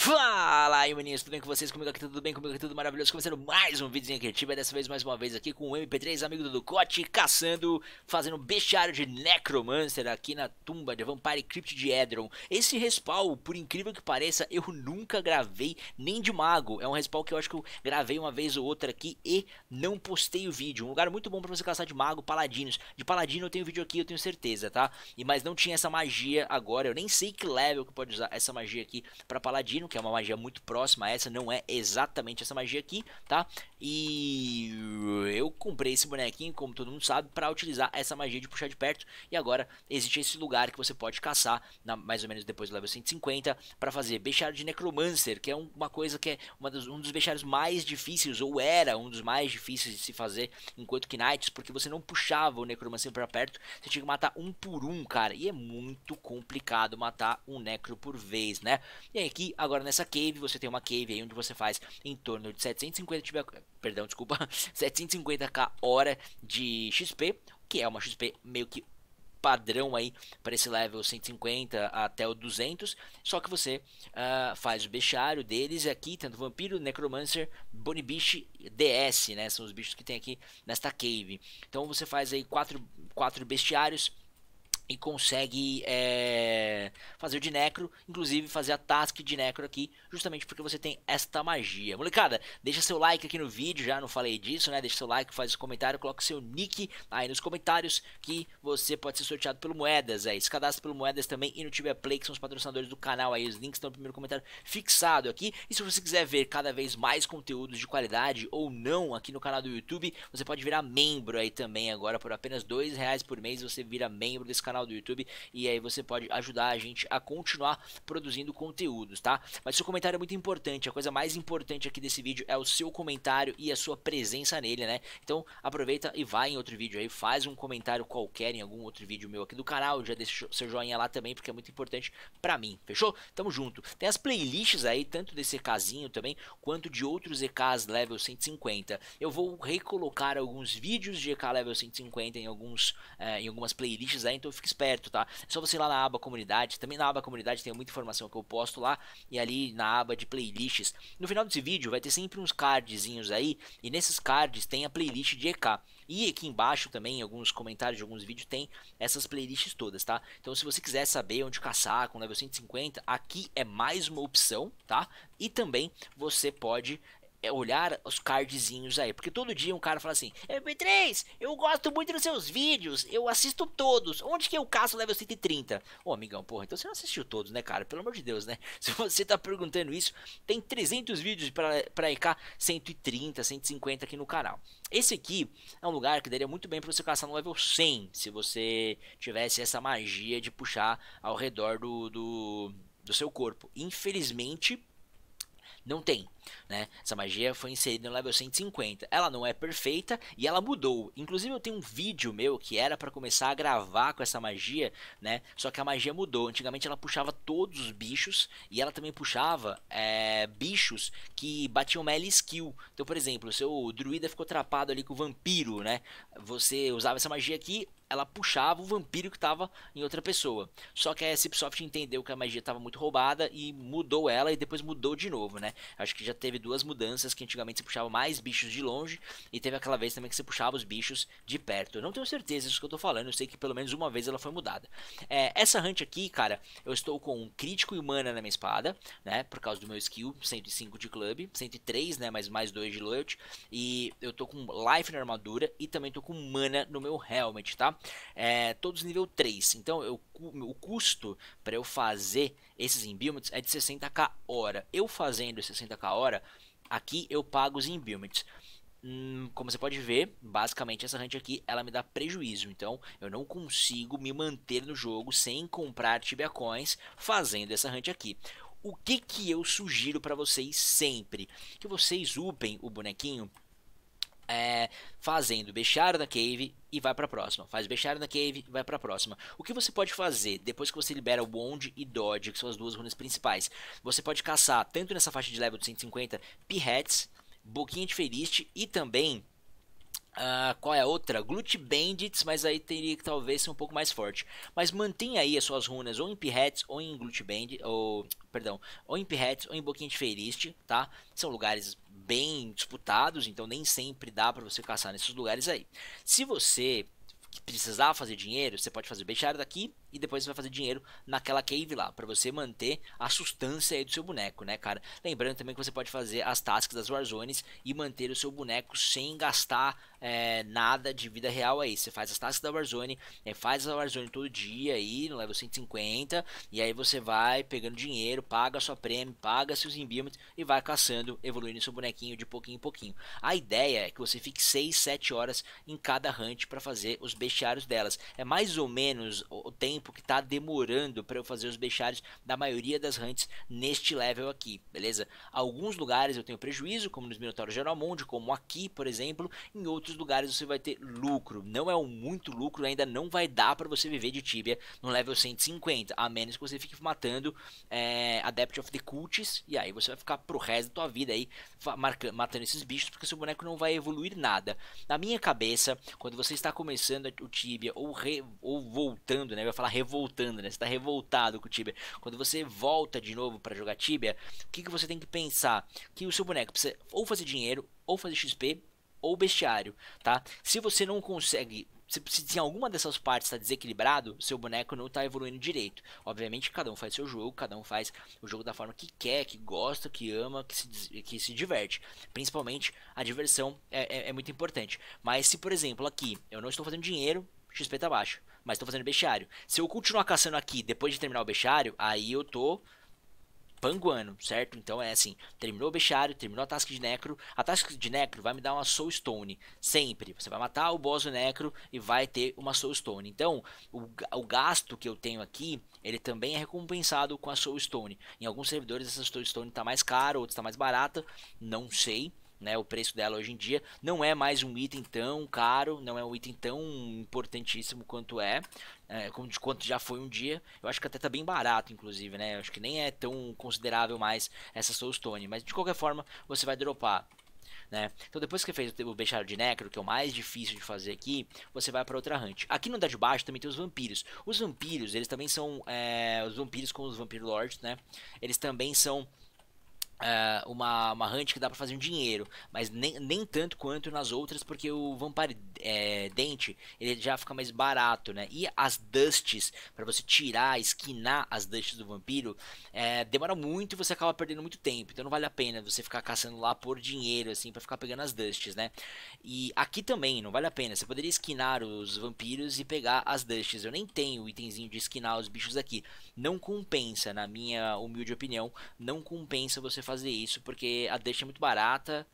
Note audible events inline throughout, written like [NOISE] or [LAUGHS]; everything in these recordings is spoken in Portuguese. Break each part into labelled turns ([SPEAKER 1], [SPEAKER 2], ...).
[SPEAKER 1] Fala aí meninos, tudo bem com vocês? Comigo aqui tudo bem? Comigo aqui tudo maravilhoso? Começando mais um vídeozinho aqui, é dessa vez mais uma vez aqui com o MP3, amigo do Ducote, caçando, fazendo um bestiário de Necromancer aqui na tumba de Vampire Crypt de Edron. Esse respawn, por incrível que pareça, eu nunca gravei nem de mago, é um respawn que eu acho que eu gravei uma vez ou outra aqui e não postei o vídeo. Um lugar muito bom pra você caçar de mago, paladinos. De paladino eu tenho vídeo aqui, eu tenho certeza, tá? E Mas não tinha essa magia agora, eu nem sei que level que pode usar essa magia aqui pra paladino que é uma magia muito próxima essa, não é exatamente essa magia aqui, tá? E eu comprei esse bonequinho, como todo mundo sabe, para utilizar essa magia de puxar de perto. E agora existe esse lugar que você pode caçar, na, mais ou menos depois do level 150, para fazer bestiário de necromancer, que é um, uma coisa que é dos, um dos bestiários mais difíceis, ou era um dos mais difíceis de se fazer enquanto que Knights, porque você não puxava o necromancer para perto, você tinha que matar um por um, cara. E é muito complicado matar um necro por vez, né? E aqui, agora Agora nessa cave, você tem uma cave aí onde você faz em torno de 750, perdão, desculpa, 750k [LAUGHS] hora de XP, que é uma XP meio que padrão aí para esse level 150 até o 200, só que você uh, faz o bestiário deles aqui, tanto vampiro, necromancer, bonibiche, DS, né? São os bichos que tem aqui nesta cave. Então você faz aí quatro, quatro bestiários e consegue é Fazer de necro, inclusive fazer a task de necro aqui, justamente porque você tem esta magia. Molecada, deixa seu like aqui no vídeo, já não falei disso, né? Deixa seu like, faz o comentário, coloca seu nick aí nos comentários que você pode ser sorteado pelo Moedas, aí. É. Se cadastra pelo Moedas também e no Tibia Play, que são os patrocinadores do canal aí. Os links estão no primeiro comentário fixado aqui. E se você quiser ver cada vez mais conteúdos de qualidade ou não aqui no canal do YouTube, você pode virar membro aí também agora por apenas dois reais por mês. Você vira membro desse canal do YouTube e aí você pode ajudar a a gente a continuar produzindo conteúdos, tá? Mas seu comentário é muito importante, a coisa mais importante aqui desse vídeo é o seu comentário e a sua presença nele, né? Então aproveita e vai em outro vídeo aí, faz um comentário qualquer em algum outro vídeo meu aqui do canal, já deixa seu joinha lá também, porque é muito importante pra mim, fechou? Tamo junto. Tem as playlists aí, tanto desse EKzinho também, quanto de outros EKs level 150. Eu vou recolocar alguns vídeos de EK level 150 em, alguns, eh, em algumas playlists aí, então fica esperto, tá? É só você ir lá na aba comunidade, comunidade. Também na aba comunidade tem muita informação que eu posto lá e ali na aba de playlists. No final desse vídeo vai ter sempre uns cardzinhos aí e nesses cards tem a playlist de EK. E aqui embaixo também, em alguns comentários de alguns vídeos, tem essas playlists todas, tá? Então se você quiser saber onde caçar com level 150, aqui é mais uma opção, tá? E também você pode é, olhar os cardzinhos aí. Porque todo dia um cara fala assim: MP3, eu gosto muito dos seus vídeos, eu assisto todos. Onde que eu caço level 130? Ô, amigão, porra, então você não assistiu todos, né, cara? Pelo amor de Deus, né? [LAUGHS] Se você tá perguntando isso, tem 300 vídeos para IK 130, 150 aqui no canal. Esse aqui é um lugar que daria muito bem para você caçar no level 100, se você tivesse essa magia de puxar ao redor do, do, do seu corpo. Infelizmente não tem, né? Essa magia foi inserida no level 150. Ela não é perfeita e ela mudou. Inclusive eu tenho um vídeo meu que era para começar a gravar com essa magia, né? Só que a magia mudou. Antigamente ela puxava todos os bichos e ela também puxava é, bichos que batiam melee skill. Então, por exemplo, seu druida ficou trapado ali com o vampiro, né? Você usava essa magia aqui, ela puxava o vampiro que tava em outra pessoa. Só que a Cipsoft entendeu que a magia tava muito roubada e mudou ela e depois mudou de novo, né? Acho que já teve duas mudanças que antigamente você puxava mais bichos de longe e teve aquela vez também que você puxava os bichos de perto. Eu não tenho certeza disso que eu tô falando, eu sei que pelo menos uma vez ela foi mudada. É, essa hunt aqui, cara, eu estou com um crítico e mana na minha espada, né? Por causa do meu skill, 105 de club, 103, né? Mas mais 2 de loyalty. E eu tô com life na armadura e também tô com mana no meu helmet, tá? É, todos nível 3. Então eu, o custo para eu fazer esses embuilds é de 60k hora. Eu fazendo 60k hora, aqui eu pago os embuilds. Hum, como você pode ver, basicamente essa hunt aqui ela me dá prejuízo, então eu não consigo me manter no jogo sem comprar Tibia Coins fazendo essa hunt aqui. O que que eu sugiro para vocês sempre? Que vocês upem o bonequinho é, fazendo bestiário na cave e vai para próxima. Faz bestiário na cave e vai para próxima. O que você pode fazer depois que você libera o Bond e Dodge, que são as duas runas principais? Você pode caçar, tanto nessa faixa de level de 150, Pirrets, Boquinha de Feriste e também Uh, qual é a outra? Glute Bandits, mas aí teria que talvez ser um pouco mais forte. Mas mantenha aí as suas runas ou em Pirates ou em glut Bandits, ou, perdão, ou em Pirrets ou em Boquinha de Feiriste, tá? São lugares bem disputados, então nem sempre dá para você caçar nesses lugares aí. Se você precisar fazer dinheiro, você pode fazer bestiário daqui e depois você vai fazer dinheiro naquela cave lá, para você manter a sustância aí do seu boneco, né, cara? Lembrando também que você pode fazer as tasks das Warzones e manter o seu boneco sem gastar é, nada de vida real aí. Você faz as taxas da Warzone, é, faz a Warzone todo dia aí, no level 150, e aí você vai pegando dinheiro, paga sua prêmio, paga seus embeaments e vai caçando, evoluindo seu bonequinho de pouquinho em pouquinho. A ideia é que você fique 6, 7 horas em cada hunt para fazer os bestiários delas. É mais ou menos o tempo que tá demorando para eu fazer os bestiários da maioria das hunts neste level aqui, beleza? Alguns lugares eu tenho prejuízo, como nos Minotauros Geral Mundo, como aqui, por exemplo, em outros outros lugares você vai ter lucro. Não é um muito lucro, ainda não vai dar para você viver de Tibia no level 150, a menos que você fique matando é, Adept of the Cults, e aí você vai ficar pro resto da tua vida aí matando esses bichos, porque seu boneco não vai evoluir nada. Na minha cabeça, quando você está começando o Tibia, ou, re, ou voltando, né, eu falar revoltando, né, você está revoltado com o Tibia, quando você volta de novo para jogar Tibia, o que, que você tem que pensar? Que o seu boneco precisa ou fazer dinheiro, ou fazer XP, ou bestiário, tá? Se você não consegue se, se em alguma dessas partes está desequilibrado, seu boneco não está evoluindo direito. Obviamente, cada um faz seu jogo, cada um faz o jogo da forma que quer, que gosta, que ama, que se, que se diverte. Principalmente, a diversão é, é, é muito importante. Mas se, por exemplo, aqui eu não estou fazendo dinheiro, XP está baixo. Mas estou fazendo bestiário. Se eu continuar caçando aqui depois de terminar o bestiário, aí eu tô panguano, certo? Então é assim, terminou o bestiário, terminou a task de necro, a task de necro vai me dar uma soul stone, sempre. Você vai matar o boss do necro e vai ter uma soul stone. Então, o, o gasto que eu tenho aqui, ele também é recompensado com a soul stone. Em alguns servidores essa soul stone está mais cara, outros está mais barata, não sei né, o preço dela hoje em dia. Não é mais um item tão caro, não é um item tão importantíssimo quanto é, é como de quanto já foi um dia. Eu acho que até tá bem barato, inclusive, né? Eu acho que nem é tão considerável mais essa Soulstone, mas de qualquer forma você vai dropar. Né? Então depois que fez o Bechado de Necro, que é o mais difícil de fazer aqui, você vai para outra hunt. Aqui no andar de baixo também tem os vampiros. Os vampiros, eles também são... É, os vampiros com os Vampiro Lords, né? Eles também são Uh, uma, uma hunt que dá para fazer um dinheiro, mas nem, nem tanto quanto nas outras, porque o Vampire é, Dente ele já fica mais barato, né? E as dusts, para você tirar, esquinar as dusts do vampiro, é, demora muito e você acaba perdendo muito tempo, então não vale a pena você ficar caçando lá por dinheiro, assim, para ficar pegando as dusts, né? E aqui também não vale a pena, você poderia esquinar os vampiros e pegar as dusts, eu nem tenho o itemzinho de esquinar os bichos aqui, não compensa, na minha humilde opinião, não compensa você fazer isso, porque a deixa é muito barata.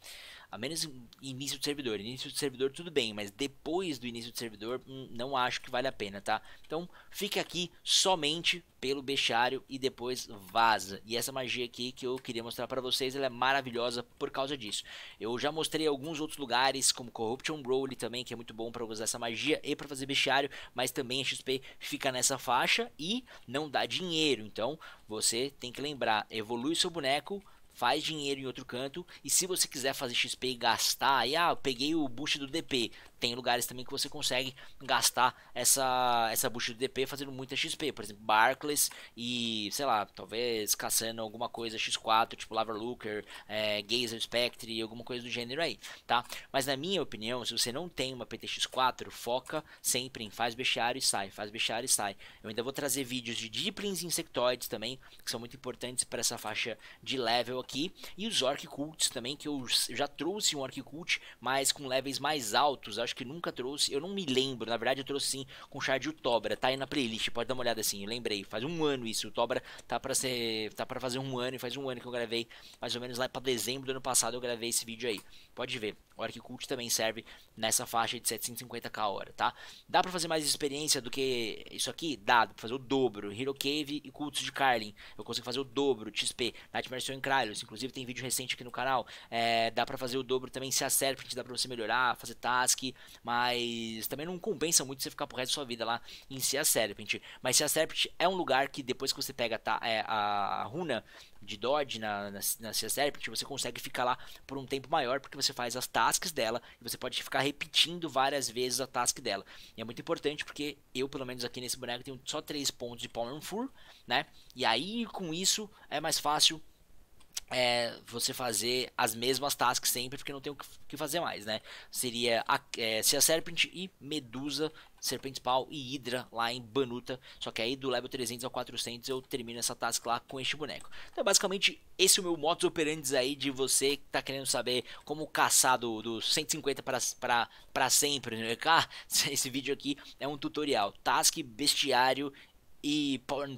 [SPEAKER 1] A menos início do servidor. Início do servidor tudo bem, mas depois do início do servidor hum, não acho que vale a pena, tá? Então fica aqui somente pelo bestiário e depois vaza. E essa magia aqui que eu queria mostrar para vocês, ela é maravilhosa por causa disso. Eu já mostrei alguns outros lugares, como Corruption Broly também, que é muito bom para usar essa magia e para fazer bestiário, mas também a XP fica nessa faixa e não dá dinheiro. Então você tem que lembrar, evolui seu boneco faz dinheiro em outro canto e se você quiser fazer XP e gastar, aí ah, eu peguei o boost do DP, tem lugares também que você consegue gastar essa, essa bucha de DP fazendo muita XP, por exemplo, Barclays e, sei lá, talvez caçando alguma coisa X4, tipo Lava Looker, é, Gazer Spectre, alguma coisa do gênero aí, tá? Mas na minha opinião, se você não tem uma PTX4, foca sempre em faz bestiário e sai, faz bestiário e sai. Eu ainda vou trazer vídeos de Deeplings e Insectoids também, que são muito importantes para essa faixa de level aqui, e os Orc Cults também, que eu já trouxe um Orc Cult, mas com levels mais altos, acho acho que nunca trouxe. Eu não me lembro. Na verdade, eu trouxe sim com Shard Tobra. Tá aí na playlist. Pode dar uma olhada assim. Eu lembrei. Faz um ano isso. O Tobra tá pra ser. tá para fazer um ano. E faz um ano que eu gravei. Mais ou menos lá pra dezembro do ano passado eu gravei esse vídeo aí. Pode ver. Orc Cult também serve nessa faixa de 750k a hora, tá? Dá pra fazer mais experiência do que isso aqui? Dá, dá pra fazer o dobro. Hero Cave e Cultos de Carlin. Eu consigo fazer o dobro. XP, Nightmare Soul Kralos. Inclusive tem vídeo recente aqui no canal. É, dá pra fazer o dobro também se a Serpent, dá pra você melhorar, fazer task. Mas também não compensa muito você ficar pro resto da sua vida lá em Sea Serpent. Mas Sea Serpent é um lugar que depois que você pega tá, é, a runa de Dodge na, na, na Sea Serpent, você consegue ficar lá por um tempo maior, porque você faz as tasks dela e você pode ficar repetindo várias vezes a task dela. E é muito importante porque eu, pelo menos aqui nesse boneco, tenho só 3 pontos de Power and Fur, né? E aí com isso é mais fácil é, você fazer as mesmas tasks sempre, porque não tem o que fazer mais, né? Seria a, é, se a Serpent e Medusa, Serpente Pau e Hydra lá em Banuta. Só que aí do level 300 ao 400 eu termino essa task lá com este boneco. Então é basicamente esse é o meu modus operandi aí de você que tá querendo saber como caçar do, do 150 para sempre, né? [LAUGHS] esse vídeo aqui é um tutorial. Task bestiário e Porn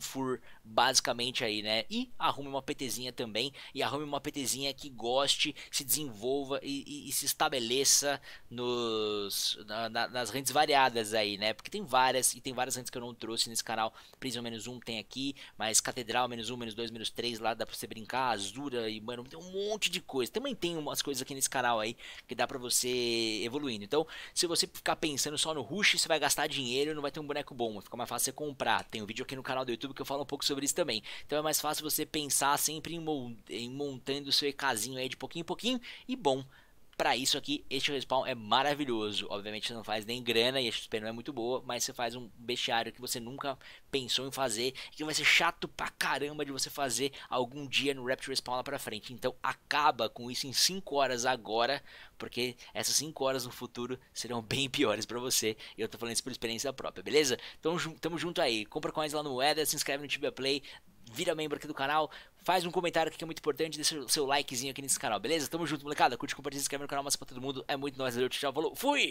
[SPEAKER 1] basicamente aí, né? E arrume uma PTzinha também e arrume uma PTzinha que goste, se desenvolva e, e, e se estabeleça nos, na, na, nas rentes variadas aí, né? Porque tem várias e tem várias rentes que eu não trouxe nesse canal. Prisão menos um tem aqui, mas Catedral menos um, menos dois, menos três lá dá pra você brincar, Azura e mano, tem um monte de coisa. Também tem umas coisas aqui nesse canal aí que dá pra você evoluindo. Então, se você ficar pensando só no rush, você vai gastar dinheiro e não vai ter um boneco bom, fica mais fácil você comprar. Tem o um vídeo vídeo aqui no canal do YouTube que eu falo um pouco sobre isso também. Então é mais fácil você pensar sempre em, montando o seu casinho aí de pouquinho em pouquinho e bom para isso aqui, este respawn é maravilhoso. Obviamente você não faz nem grana e a XP não é muito boa, mas você faz um bestiário que você nunca pensou em fazer, que vai ser chato pra caramba de você fazer algum dia no Raptor Respawn lá pra frente. Então acaba com isso em 5 horas agora, porque essas 5 horas no futuro serão bem [LAUGHS] piores para você. E eu tô falando isso por experiência própria, beleza? Então tamo junto aí. Compra coins lá no Eda, se inscreve no Tibia Play, vira membro aqui do canal, faz um comentário aqui que é muito importante, deixa o seu likezinho aqui nesse canal, beleza? Tamo junto, molecada. Curte, compartilha, se inscreve no canal, massa pra todo mundo. É muito nóis, valeu, tchau, falou, fui!